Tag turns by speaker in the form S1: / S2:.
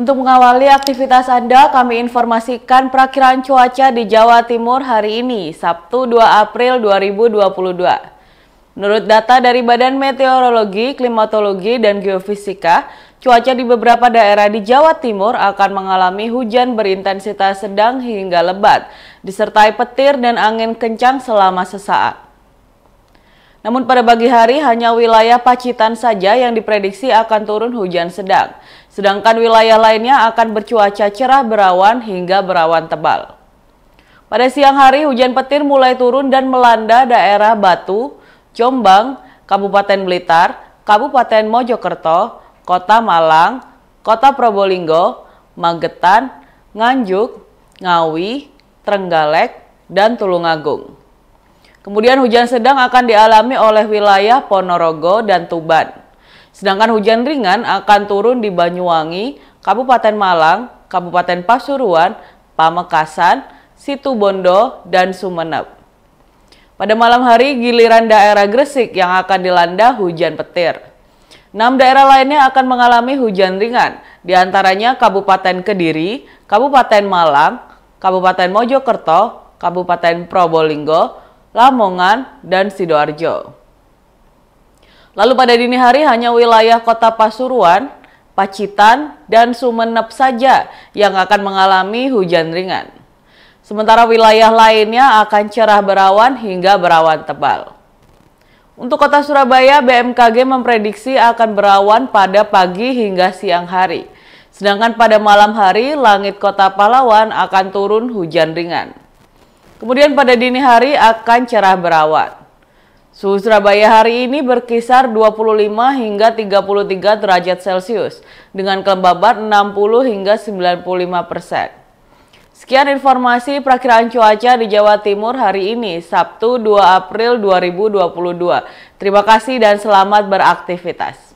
S1: Untuk mengawali aktivitas Anda, kami informasikan perakiran cuaca di Jawa Timur hari ini, Sabtu 2 April 2022. Menurut data dari Badan Meteorologi, Klimatologi, dan Geofisika, cuaca di beberapa daerah di Jawa Timur akan mengalami hujan berintensitas sedang hingga lebat, disertai petir dan angin kencang selama sesaat. Namun pada pagi hari hanya wilayah Pacitan saja yang diprediksi akan turun hujan sedang. Sedangkan wilayah lainnya akan bercuaca cerah berawan hingga berawan tebal. Pada siang hari hujan petir mulai turun dan melanda daerah Batu, Jombang, Kabupaten Blitar, Kabupaten Mojokerto, Kota Malang, Kota Probolinggo, Magetan, Nganjuk, Ngawi, Trenggalek, dan Tulungagung. Kemudian hujan sedang akan dialami oleh wilayah Ponorogo dan Tuban. Sedangkan hujan ringan akan turun di Banyuwangi, Kabupaten Malang, Kabupaten Pasuruan, Pamekasan, Situbondo, dan Sumeneb. Pada malam hari, giliran daerah Gresik yang akan dilanda hujan petir. Enam daerah lainnya akan mengalami hujan ringan, diantaranya Kabupaten Kediri, Kabupaten Malang, Kabupaten Mojokerto, Kabupaten Probolinggo, Lamongan, dan Sidoarjo. Lalu pada dini hari hanya wilayah kota Pasuruan, Pacitan, dan Sumeneb saja yang akan mengalami hujan ringan. Sementara wilayah lainnya akan cerah berawan hingga berawan tebal. Untuk kota Surabaya, BMKG memprediksi akan berawan pada pagi hingga siang hari. Sedangkan pada malam hari, langit kota Palawan akan turun hujan ringan. Kemudian pada dini hari akan cerah berawan. Suhu Surabaya hari ini berkisar 25 hingga 33 derajat Celcius dengan kelembaban 60 hingga 95 persen. Sekian informasi perakiran cuaca di Jawa Timur hari ini, Sabtu 2 April 2022. Terima kasih dan selamat beraktivitas.